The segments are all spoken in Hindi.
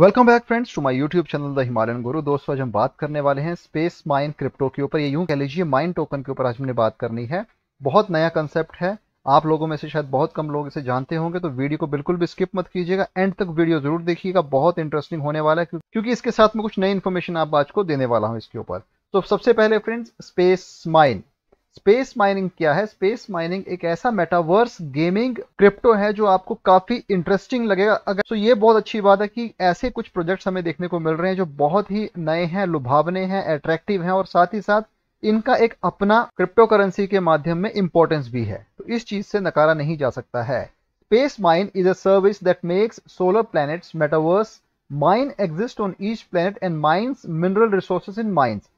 Welcome back friends to my YouTube channel the Himalayan guru दोस्तों आज हम बात करने वाले हैं स्पेस माइन क्रिप्टो के ऊपर ये यूं कह लीजिए माइन टोकन के ऊपर आज हमने बात करनी है बहुत नया कंसेप्ट है आप लोगों में से शायद बहुत कम लोग इसे जानते होंगे तो वीडियो को बिल्कुल भी स्किप मत कीजिएगा एंड तक वीडियो जरूर देखिएगा बहुत इंटरेस्टिंग होने वाला है क्योंकि इसके साथ में कुछ नई इन्फॉर्मेशन आप आज को देने वाला हूँ इसके ऊपर तो सबसे पहले friends space mine space mining क्या है स्पेस माइनिंग एक ऐसा मेटावर्स गेमिंग क्रिप्टो है जो आपको काफी इंटरेस्टिंग लगेगा अगर तो ये बहुत अच्छी बात है कि ऐसे कुछ प्रोजेक्ट हमें देखने को मिल रहे हैं जो बहुत ही नए हैं लुभावने हैं अट्रैक्टिव हैं और साथ ही साथ इनका एक अपना क्रिप्टो करेंसी के माध्यम में इंपॉर्टेंस भी है तो इस चीज से नकारा नहीं जा सकता है space mine is a service that makes solar planets metaverse mine exist on each planet and mines mineral resources in mines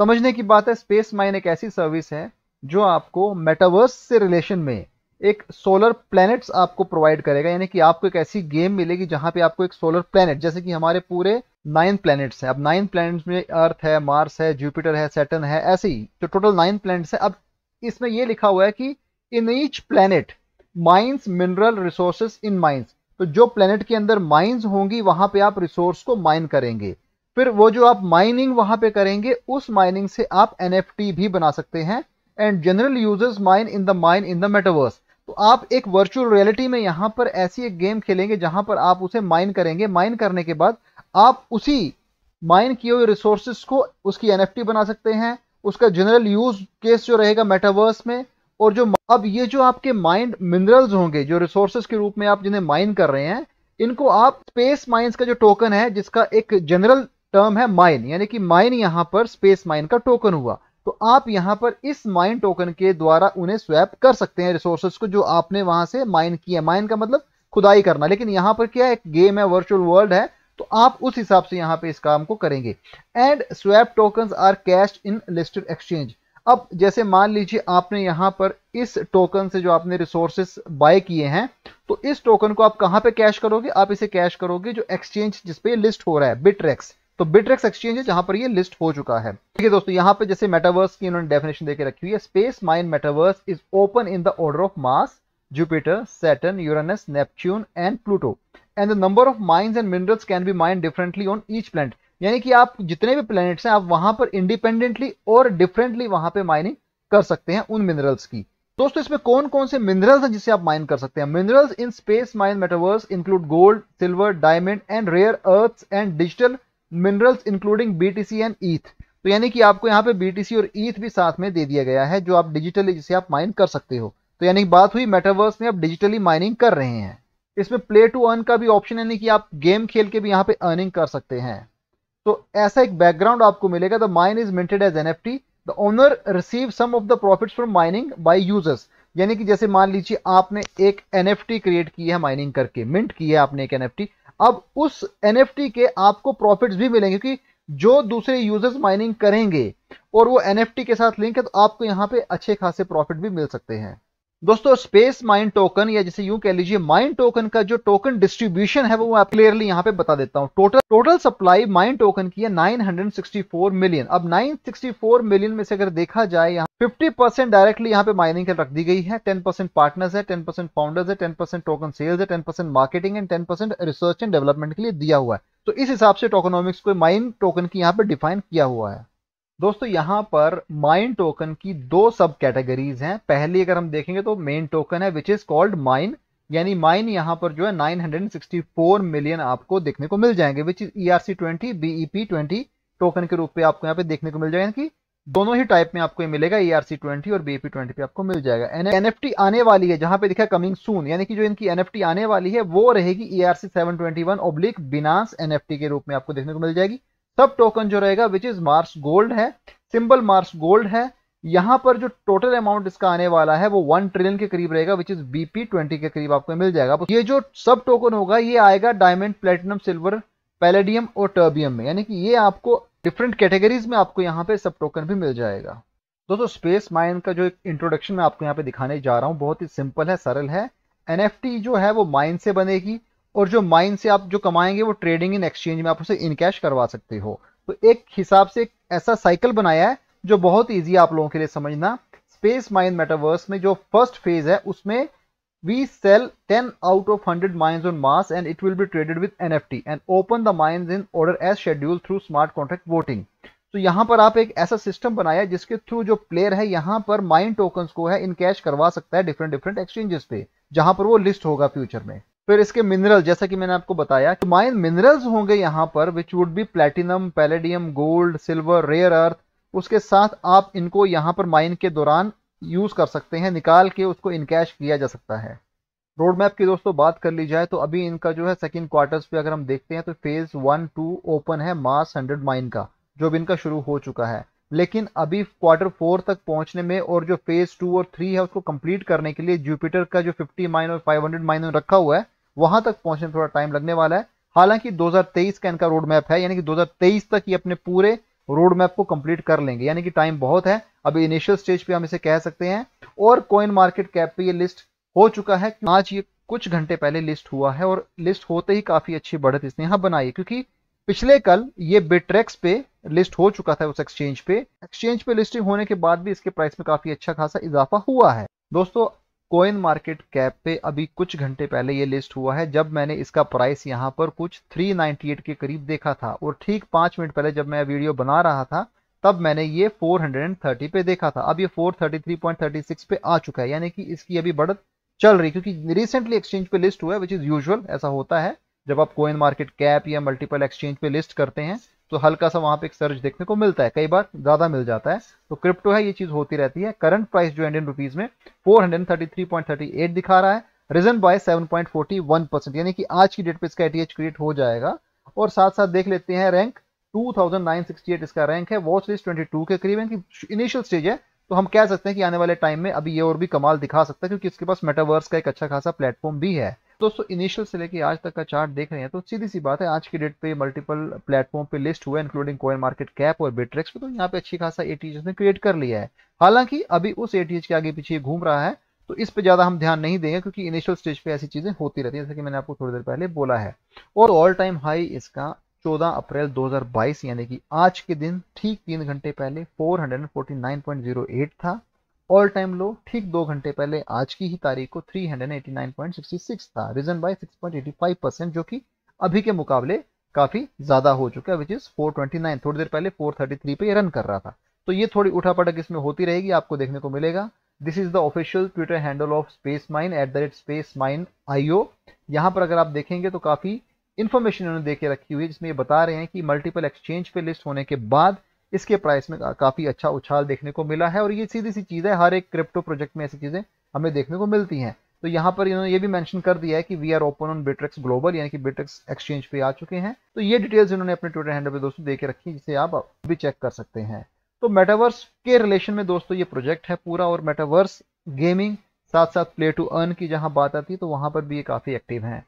समझने की बात है स्पेस माइन एक ऐसी सर्विस है जो आपको मेटावर्स से रिलेशन में एक सोलर प्लैनेट्स आपको प्रोवाइड करेगा यानी कि आपको एक ऐसी गेम मिलेगी जहां पे आपको एक सोलर प्लैनेट जैसे कि हमारे पूरे नाइन प्लैनेट्स हैं अब नाइन प्लैनेट्स में अर्थ है मार्स है जुपिटर है सेटन है ऐसे ही तो टोटल नाइन प्लैनेट्स है अब इसमें यह लिखा हुआ है कि in each planet mines mineral resources in mines तो जो प्लैनेट के अंदर माइंस होंगी वहां पे आप रिसोर्स को माइन करेंगे फिर वो जो आप माइनिंग वहां पे करेंगे उस माइनिंग से आप एन भी बना सकते हैं and general users mine in the mine in the metaverse तो आप एक वर्चुअल रियलिटी में यहां पर ऐसी एक गेम खेलेंगे जहां पर आप उसे माइन करेंगे माइन करने के बाद आप उसी माइन किए हुए रिसोर्सेस को उसकी एन बना सकते हैं उसका जनरल यूज केस जो रहेगा मेटावर्स में और जो अब ये जो आपके माइंड मिनरल्स होंगे जो रिसोर्सेज के रूप में आप जिन्हें माइन कर रहे हैं इनको आप स्पेस माइंस का जो टोकन है जिसका एक जनरल टर्म है माइन यानी कि माइन यहां पर स्पेस माइन का टोकन हुआ तो आप यहां पर इस माइन टोकन के द्वारा उन्हें स्वैप कर सकते हैं रिसोर्सेस को जो आपने वहां से माइन किया माइन का मतलब खुदाई करना लेकिन यहां पर क्या एक गेम है वर्चुअल वर्ल्ड है तो आप उस हिसाब से यहाँ पे इस काम को करेंगे and swap token or cash in listed exchange अब जैसे मान लीजिए आपने यहां पर इस टोकन से जो आपने रिसोर्सेस बाय किए हैं तो इस टोकन को आप कहां पे कैश करोगे आप इसे कैश करोगे जो एक्सचेंज जिसपे लिस्ट हो रहा है बिट्रेक्स तो बिट्रेक्स एक्सचेंज है जहां पर ये लिस्ट हो चुका है ठीक है दोस्तों यहाँ पे जैसे मेटावर्स की इन्होंने डेफिनेशन देकर रखी हुई है space mine metaverse is open in the order of Mars Jupiter Saturn Uranus, Neptune and Pluto and the number of mines and minerals can be mined differently on each planet. यानी कि आप जितने भी प्लैनेट्स हैं आप वहां पर इंडिपेंडेंटली और डिफरेंटली वहां पे माइनिंग कर सकते हैं उन मिनरल्स की दोस्तों इसमें कौन कौन से मिनरल्स हैं जिसे आप माइन कर सकते हैं minerals in space mine metaverse include gold silver diamond and rare earth and digital minerals including BTC and ETH तो यानी कि आपको यहाँ पे बीटीसी और ईथ e भी साथ में दे दिया गया है जो आप डिजिटली जिसे आप माइन कर सकते हो तो यानी कि बात हुई मेटावर्स में आप डिजिटली माइनिंग कर रहे हैं इसमें प्ले टू अर्न का भी ऑप्शन यानी कि आप गेम खेल के भी यहाँ पे अर्निंग कर सकते हैं तो ऐसा एक बैकग्राउंड आपको मिलेगा the mine is minted as N F T the owner receive some of the profit from mining by users यानी कि जैसे मान लीजिए आपने एक एन क्रिएट की है माइनिंग करके मिंट की है आपने एक एन अब उस एन के आपको प्रॉफिट्स भी मिलेंगे क्योंकि जो दूसरे यूजर्स माइनिंग करेंगे और वो एन के साथ लिंक है तो आपको यहाँ पे अच्छे खासे प्रॉफिट भी मिल सकते हैं दोस्तों स्पेस माइन टोकन या जैसे यूं कह लीजिए माइन टोकन का जो टोकन डिस्ट्रीब्यूशन है वो मैं क्लियरली यहाँ पे बता देता हूँ total total supply mine token की है 964 मिलियन अब 964 मिलियन में से अगर देखा जाए यहाँ 50 परसेंट डायरेक्टली यहाँ पे माइनिंग रख दी गई है 10 परसेंट पार्टनर्स है 10 परसेंट फाउंडर्स है 10 परसेंट टोकन सेल्स है 10 percent marketing and 10 percent research and development के लिए दिया हुआ है तो इस हिसाब से टोकनॉमिक्स को माइन टोकन की यहाँ पे डिफाइन किया हुआ है दोस्तों यहां पर माइन टोकन की दो सब कैटेगरीज हैं पहली अगर हम देखेंगे तो मेन टोकन है विच इज कॉल्ड माइन यानी माइन यहां पर जो है 964 मिलियन आपको देखने को मिल जाएंगे which is E R C twenty BEP twenty token के रूप में आपको यहाँ पे देखने को मिल जाएगा कि दोनों ही टाइप में आपको ये मिलेगा ईआरसी e ट्वेंटी और बीईपी ट्वेंटी e पे आपको मिल जाएगा एन एफ टी आने वाली है जहां पे दिखा कमिंग सून यानी कि जो इनकी एन एफ टी आने वाली है वो रहेगी E R C seven twenty one oblique बिनास एन एफ टी के रूप में आपको देखने को मिल जाएगी सब टोकन जो रहेगा विच इज मार्स गोल्ड है सिंबल मार्स गोल्ड है यहां पर जो टोटल अमाउंट इसका आने वाला है वो वन ट्रिलियन के करीब रहेगा विच इज बीपी ट्वेंटी के करीब आपको मिल जाएगा ये जो सब टोकन होगा ये आएगा डायमंड प्लेटिनम सिल्वर पैलेडियम और टर्बियम में यानी कि ये आपको डिफरेंट कैटेगरीज में आपको यहाँ पे सब टोकन भी मिल जाएगा दोस्तों स्पेस माइन का जो एक इंट्रोडक्शन मैं आपको यहाँ पे दिखाने जा रहा हूँ बहुत ही सिंपल है सरल है एन जो है वो माइन से बनेगी और जो माइन से आप जो कमाएंगे वो ट्रेडिंग इन एक्सचेंज में आप उसे इन कैश करवा सकते हो तो एक हिसाब से एक ऐसा साइकिल बनाया है जो बहुत ईजी आप लोगों के लिए समझना स्पेस माइन मेटावर्स में जो फर्स्ट फेज है उसमें we sell 10 out of 100 mines on mass and it will be traded with nft and open the mines in order as scheduled through smart contract voting तो यहां पर आप एक ऐसा सिस्टम बनाया जिसके थ्रू जो प्लेयर है यहां पर माइन टोकन को है इन कैश करवा सकता है डिफरेंट डिफरेंट एक्सचेंजेस पे जहां पर वो लिस्ट होगा फ्यूचर में फिर इसके मिनरल जैसा कि मैंने आपको बताया कि माइन मिनरल्स होंगे यहाँ पर which would be platinum palladium gold silver rare earth उसके साथ आप इनको यहाँ पर माइन के दौरान यूज़ कर सकते हैं निकाल के उसको इनकैश किया जा सकता है रोड मैप की दोस्तों बात कर ली जाए तो अभी इनका जो है सेकेंड क्वार्टर्स पे अगर हम देखते हैं तो फेज़ वन टू ओपन है मास हंड्रेड माइन का जो अब इनका शुरू हो चुका है लेकिन अभी क्वार्टर फोर तक पहुंचने में और जो फेज़ टू और थ्री है उसको कंप्लीट करने के लिए जुपिटर का जो फिफ्टी माइन और फाइव हंड्रेड माइन रखा हुआ है वहां तक पहुंचने में थोड़ा टाइम लगने वाला है हालांकि 2023 का इनका रोड मैप है यानी कि 2023 तक ये अपने पूरे रोड मैप को कंप्लीट कर लेंगे यानी कि टाइम बहुत है अभी इनिशियल स्टेज पे हम इसे कह सकते हैं और कॉइन मार्केट कैप पे ये लिस्ट हो चुका है आज ये कुछ घंटे पहले लिस्ट हुआ है और लिस्ट होते ही काफी अच्छी बढ़त इसने यहां बनाई क्योंकि पिछले कल ये बिट्रेक्स पे लिस्ट हो चुका था उस एक्सचेंज पे एक्सचेंज पे लिस्टिंग होने के बाद भी इसके प्राइस में काफी अच्छा खासा इजाफा हुआ है दोस्तों कोइन मार्केट कैप पे अभी कुछ घंटे पहले ये लिस्ट हुआ है जब मैंने इसका प्राइस यहाँ पर कुछ 398 के करीब देखा था और ठीक पांच मिनट पहले जब मैं वीडियो बना रहा था तब मैंने ये 430 पे देखा था अब ये 433.36 पे आ चुका है यानी कि इसकी अभी बढ़त चल रही क्योंकि रिसेंटली एक्सचेंज पे लिस्ट हुआ है विच इज़ यूजल ऐसा होता है जब आप कोइन मार्केट कैप या मल्टीपल एक्सचेंज पे लिस्ट करते हैं तो हल्का सा वहां पे एक सर्ज देखने को मिलता है कई बार ज्यादा मिल जाता है तो क्रिप्टो है ये चीज होती रहती है करंट प्राइस जो इंडियन रुपीज में 433.38 दिखा रहा है रिजन बाय 7.41 परसेंट यानी कि आज की डेट पे इसका एटीएच क्रिएट हो जाएगा और साथ साथ देख लेते हैं रैंक 2968 इसका रैंक है वॉच लिस्ट ट्वेंटी के करीब यानी इनिशियल स्टेज है तो हम कह सकते हैं कि आने वाले टाइम में अभी ये और भी कमाल दिखा सकता है क्योंकि इसके पास मेटावर्स का एक अच्छा खासा प्लेटफॉर्म भी है दोस्तों इनिशियल से लेके आज तक का चार्ट देख रहे हैं तो सीधी सी बात है आज की डेट पे मल्टीपल प्लेटफॉर्म पे लिस्ट हुआ इंक्लूडिंग कोइन मार्केट कैप और बिट्रेक्स पे तो यहाँ पे अच्छी खासा एटीएच ने क्रिएट कर लिया है हालांकि अभी उस एटीएच के आगे पीछे घूम रहा है तो इस पे ज्यादा हम ध्यान नहीं देंगे क्योंकि इनिशियल स्टेज पे ऐसी चीजें होती रहती है जैसे कि मैंने आपको थोड़ी देर पहले बोला है और ऑल टाइम हाई इसका 14 अप्रैल 2022 यानी कि आज के दिन ठीक तीन घंटे पहले 449.08 था ऑल टाइम लो ठीक दो घंटे पहले आज की ही तारीख को 389.66 था रीजन बाय 6.85 परसेंट जो कि अभी के मुकाबले काफी ज्यादा हो चुका है विच इज 429 थोड़ी देर पहले 433 पे रन कर रहा था तो ये थोड़ी उठापटक इसमें होती रहेगी आपको देखने को मिलेगा this is the official twitter handle of space mine at the rate space mine IO यहां पर अगर आप देखेंगे तो काफी इन्फॉर्मेशन उन्होंने दे रखी हुई है जिसमें ये बता रहे हैं कि मल्टीपल एक्सचेंज पे लिस्ट होने के बाद इसके प्राइस में काफ़ी अच्छा उछाल देखने को मिला है और ये सीधी सी चीज़ है हर एक क्रिप्टो प्रोजेक्ट में ऐसी चीज़ें हमें देखने को मिलती हैं तो यहाँ पर इन्होंने ये भी मेंशन कर दिया है कि we are open on Bitrix global यानी कि बिट्रिक्स एक्सचेंज पे आ चुके हैं तो ये डिटेल्स इन्होंने अपने ट्विटर हैंडल पे दोस्तों दे के रखी जिसे आप भी चेक कर सकते हैं तो मेटावर्स के रिलेशन में दोस्तों ये प्रोजेक्ट है पूरा और मेटावर्स गेमिंग साथ साथ प्ले टू अर्न की जहाँ बात आती है तो वहाँ पर भी ये काफ़ी एक्टिव हैं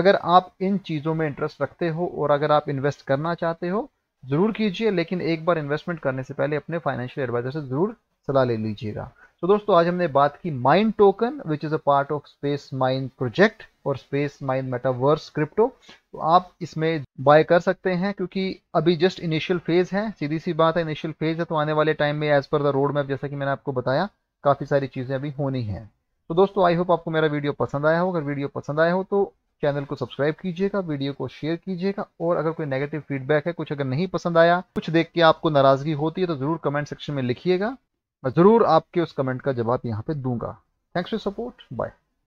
अगर आप इन चीज़ों में इंटरेस्ट रखते हो और अगर आप इन्वेस्ट करना चाहते हो ज़रूर कीजिए लेकिन एक बार इन्वेस्टमेंट करने से पहले अपने फाइनेंशियल एडवाइजर से ज़रूर सलाह ले लीजिएगा तो दोस्तों आज हमने बात की mine token which is a part of space mine project और स्पेस माइन मेटावर्स क्रिप्टो तो आप इसमें बाय कर सकते हैं क्योंकि अभी जस्ट इनिशियल फेज है सीधी सी बात है इनिशियल फेज है तो आने वाले टाइम में as per the road map जैसा कि मैंने आपको बताया काफ़ी सारी चीज़ें अभी होनी है तो दोस्तों आई होप आपको मेरा वीडियो पसंद आया हो अगर वीडियो पसंद आया हो तो चैनल को सब्सक्राइब कीजिएगा वीडियो को शेयर कीजिएगा और अगर कोई नेगेटिव फीडबैक है कुछ अगर नहीं पसंद आया कुछ देख के आपको नाराजगी होती है तो ज़रूर कमेंट सेक्शन में लिखिएगा मैं ज़रूर आपके उस कमेंट का जवाब यहाँ पे दूंगा थैंक्स फॉर सपोर्ट बाय